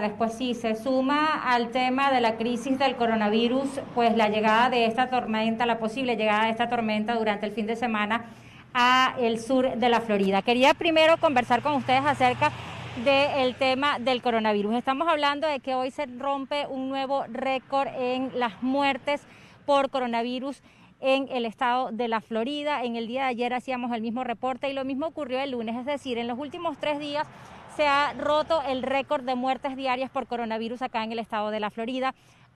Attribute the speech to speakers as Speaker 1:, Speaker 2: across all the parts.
Speaker 1: Después sí, se suma al tema de la crisis del coronavirus, pues la llegada de esta tormenta, la posible llegada de esta tormenta durante el fin de semana a el sur de la Florida. Quería primero conversar con ustedes acerca del tema del coronavirus. Estamos hablando de que hoy se rompe un nuevo récord en las muertes por coronavirus en el estado de la Florida. En el día de ayer hacíamos el mismo reporte y lo mismo ocurrió el lunes, es decir, en los últimos tres días se ha roto el récord de muertes diarias por coronavirus acá en el estado de la Florida.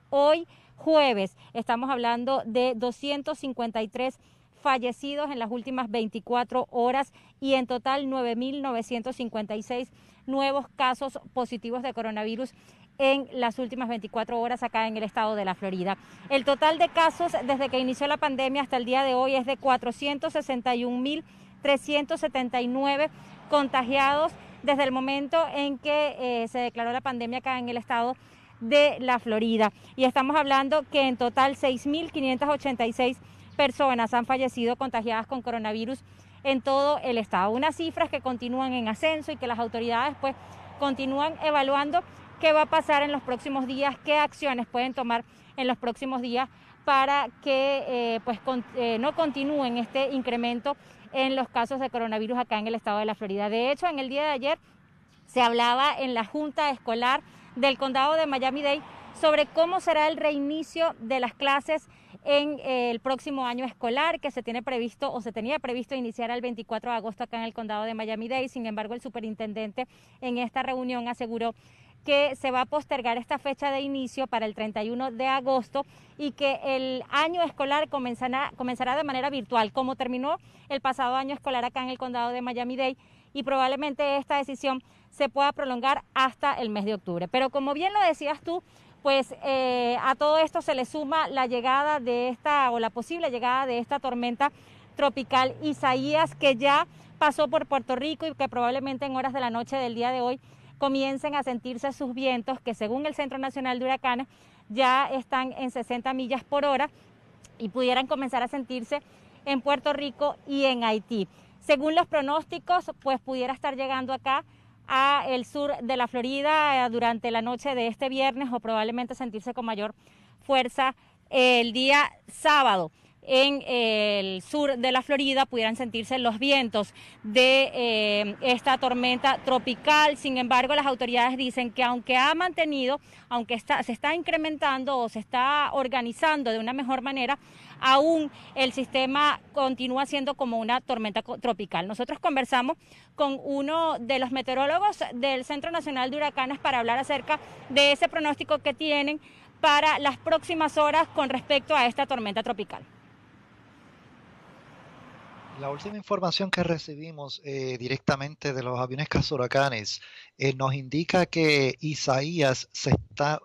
Speaker 1: Hoy, jueves, estamos hablando de 253 fallecidos en las últimas 24 horas y en total 9.956 nuevos casos positivos de coronavirus en las últimas 24 horas acá en el estado de la Florida. El total de casos desde que inició la pandemia hasta el día de hoy es de 461.379 contagiados desde el momento en que eh, se declaró la pandemia acá en el estado de la Florida. Y estamos hablando que en total 6.586 personas han fallecido contagiadas con coronavirus en todo el estado. Unas cifras que continúan en ascenso y que las autoridades pues continúan evaluando qué va a pasar en los próximos días, qué acciones pueden tomar en los próximos días para que eh, pues eh, no continúen este incremento en los casos de coronavirus acá en el estado de la Florida. De hecho, en el día de ayer se hablaba en la Junta Escolar del Condado de Miami-Dade sobre cómo será el reinicio de las clases en eh, el próximo año escolar que se tiene previsto o se tenía previsto iniciar el 24 de agosto acá en el condado de Miami-Dade. Sin embargo, el superintendente en esta reunión aseguró que se va a postergar esta fecha de inicio para el 31 de agosto y que el año escolar comenzará, de manera virtual, como terminó el pasado año escolar acá en el condado de Miami-Dade, y probablemente esta decisión se pueda prolongar hasta el mes de octubre. Pero como bien lo decías tú, pues eh, a todo esto se le suma la llegada de esta o la posible llegada de esta tormenta tropical Isaías que ya pasó por Puerto Rico y que probablemente en horas de la noche del día de hoy comiencen a sentirse sus vientos que según el Centro Nacional de Huracanes ya están en 60 millas por hora y pudieran comenzar a sentirse en Puerto Rico y en Haití. Según los pronósticos, pues pudiera estar llegando acá a el sur de la Florida eh, durante la noche de este viernes o probablemente sentirse con mayor fuerza el día sábado en el sur de la Florida pudieran sentirse los vientos de eh, esta tormenta tropical. Sin embargo, las autoridades dicen que aunque ha mantenido, aunque se está incrementando o se está organizando de una mejor manera, aún el sistema continúa siendo como una tormenta tropical. Nosotros conversamos con uno de los meteorólogos del Centro Nacional de Huracanes para hablar acerca de ese pronóstico que tienen para las próximas horas con respecto a esta tormenta tropical.
Speaker 2: La última información que recibimos eh, directamente de los aviones casuracanes eh, nos indica que Isaías se está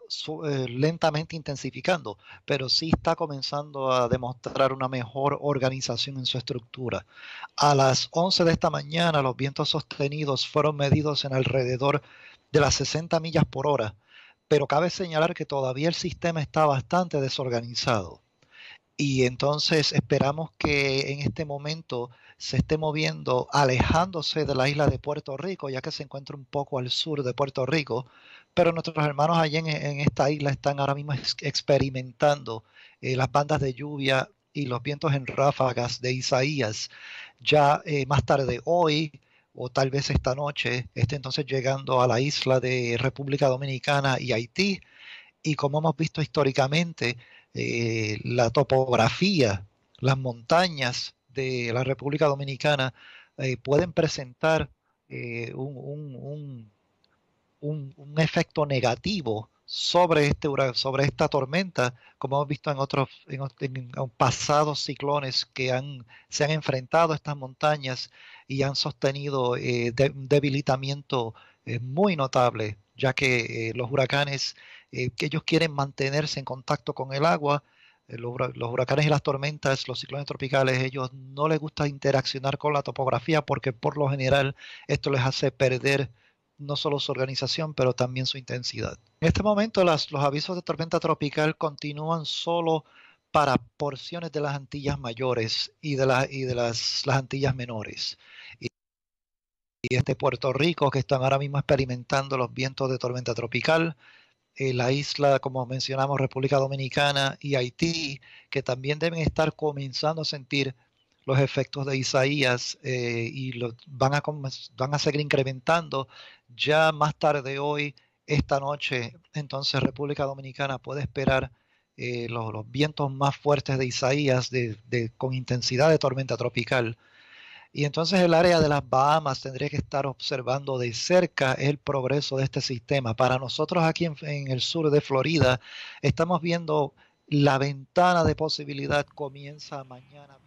Speaker 2: eh, lentamente intensificando, pero sí está comenzando a demostrar una mejor organización en su estructura. A las 11 de esta mañana los vientos sostenidos fueron medidos en alrededor de las 60 millas por hora, pero cabe señalar que todavía el sistema está bastante desorganizado y entonces esperamos que en este momento se esté moviendo, alejándose de la isla de Puerto Rico, ya que se encuentra un poco al sur de Puerto Rico, pero nuestros hermanos allí en, esta isla están ahora mismo experimentando eh, las bandas de lluvia y los vientos en ráfagas de Isaías. Ya eh, más tarde hoy o tal vez esta noche esté entonces llegando a la isla de República Dominicana y Haití. Y como hemos visto históricamente, eh, la topografía, las montañas de la República Dominicana eh, pueden presentar eh, un, efecto negativo sobre este sobre esta tormenta, como hemos visto en otros pasados ciclones que han, se han enfrentado a estas montañas y han sostenido un debilitamiento muy notable, ya que los huracanes eh, que ellos quieren mantenerse en contacto con el agua. Eh, los, huracanes y las tormentas, los ciclones tropicales, ellos no les gusta interaccionar con la topografía porque por lo general esto les hace perder no solo su organización, pero también su intensidad. En este momento los avisos de tormenta tropical continúan solo para porciones de las Antillas mayores y de, y de las, Antillas menores. y este Puerto Rico, que están ahora mismo experimentando los vientos de tormenta tropical, eh, la isla, como mencionamos, República Dominicana y Haití, que también deben estar comenzando a sentir los efectos de Isaías eh, y van, a, seguir incrementando. Ya más tarde hoy, esta noche, entonces República Dominicana puede esperar eh, los, vientos más fuertes de Isaías de, con intensidad de tormenta tropical y entonces el área de las Bahamas tendría que estar observando de cerca el progreso de este sistema. Para nosotros aquí en, el sur de Florida estamos viendo la ventana de posibilidad comienza mañana.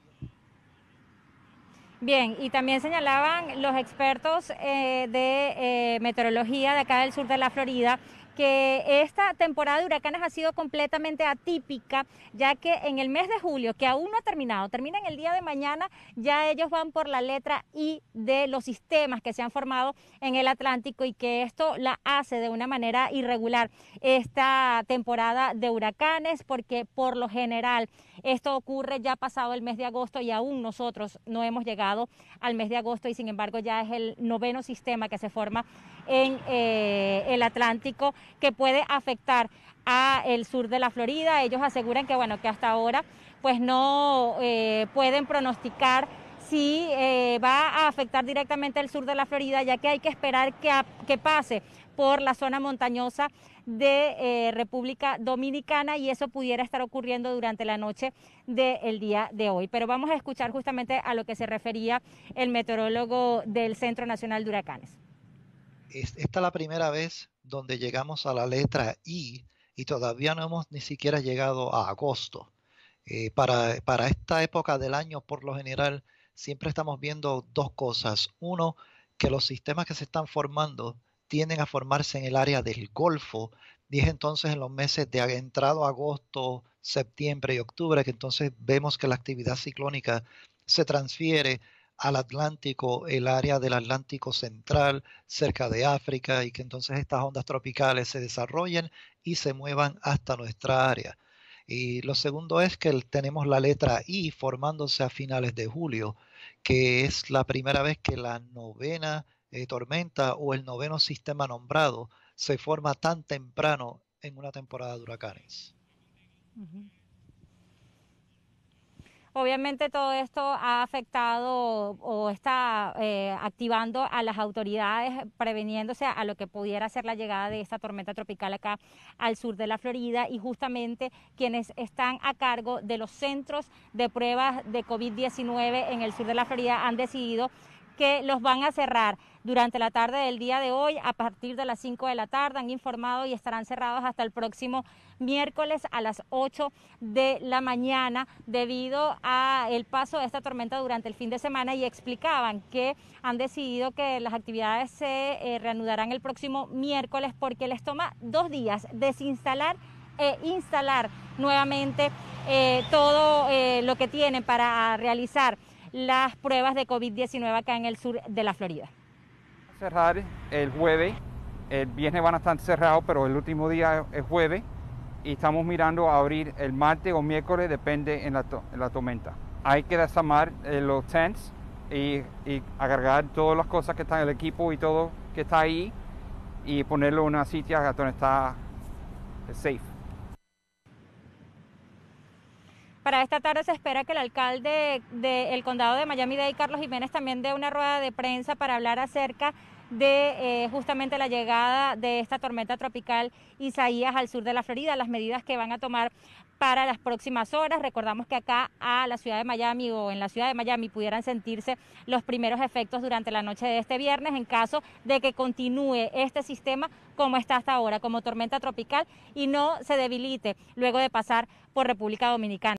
Speaker 1: Bien, y también señalaban los expertos eh, de eh, meteorología de acá del sur de la Florida que esta temporada de huracanes ha sido completamente atípica, ya que en el mes de julio, que aún no ha terminado, termina en el día de mañana, ya ellos van por la letra I de los sistemas que se han formado en el Atlántico y que esto la hace de una manera irregular esta temporada de huracanes, porque por lo general esto ocurre ya pasado el mes de agosto y aún nosotros no hemos llegado al mes de agosto y sin embargo ya es el noveno sistema que se forma en eh, el Atlántico que puede afectar a el sur de la Florida. Ellos aseguran que bueno que hasta ahora pues no eh, pueden pronosticar sí eh, va a afectar directamente al sur de la Florida, ya que hay que esperar que, pase por la zona montañosa de eh, República Dominicana y eso pudiera estar ocurriendo durante la noche del día de hoy. Pero vamos a escuchar justamente a lo que se refería el meteorólogo del Centro Nacional de Huracanes.
Speaker 2: Esta es la primera vez donde llegamos a la letra I y todavía no hemos ni siquiera llegado a agosto. Eh, para esta época del año, por lo general, siempre estamos viendo dos cosas. Uno, que los sistemas que se están formando tienden a formarse en el área del Golfo. Dije entonces en los meses de entrado agosto, septiembre y octubre, que entonces vemos que la actividad ciclónica se transfiere al Atlántico, el área del Atlántico Central, cerca de África, y que entonces estas ondas tropicales se desarrollen y se muevan hasta nuestra área. Y lo segundo es que tenemos la letra I formándose a finales de julio, que es la primera vez que la novena eh, tormenta o el noveno sistema nombrado se forma tan temprano en una temporada de huracanes.
Speaker 1: Obviamente todo esto ha afectado o está eh, activando a las autoridades, preveniéndose a lo que pudiera ser la llegada de esta tormenta tropical acá al sur de la Florida y justamente quienes están a cargo de los centros de pruebas de COVID-19 en el sur de la Florida han decidido que los van a cerrar durante la tarde del día de hoy, a partir de las 5 de la tarde, han informado y estarán cerrados hasta el próximo miércoles a las 8 de la mañana debido a el paso de esta tormenta durante el fin de semana y explicaban que han decidido que las actividades se eh, reanudarán el próximo miércoles porque les toma dos días desinstalar e instalar nuevamente eh, todo eh, lo que tienen para realizar las pruebas de COVID-19 acá en el sur de la Florida.
Speaker 2: Cerrar el jueves, el viernes van a estar cerrados, pero el último día es jueves y estamos mirando a abrir el martes o miércoles, depende en la, tormenta. Hay que desamar eh, los tents y, y, agarrar todas las cosas que están en el equipo y todo que está ahí y ponerlo en una sitio donde está eh, safe.
Speaker 1: Para esta tarde se espera que el alcalde del condado de Miami-Dade, Carlos Jiménez, también dé una rueda de prensa para hablar acerca de eh, justamente la llegada de esta tormenta tropical Isaías al sur de la Florida, las medidas que van a tomar para las próximas horas. Recordamos que acá a la ciudad de Miami o en la ciudad de Miami pudieran sentirse los primeros efectos durante la noche de este viernes en caso de que continúe este sistema como está hasta ahora, como tormenta tropical y no se debilite luego de pasar por República Dominicana.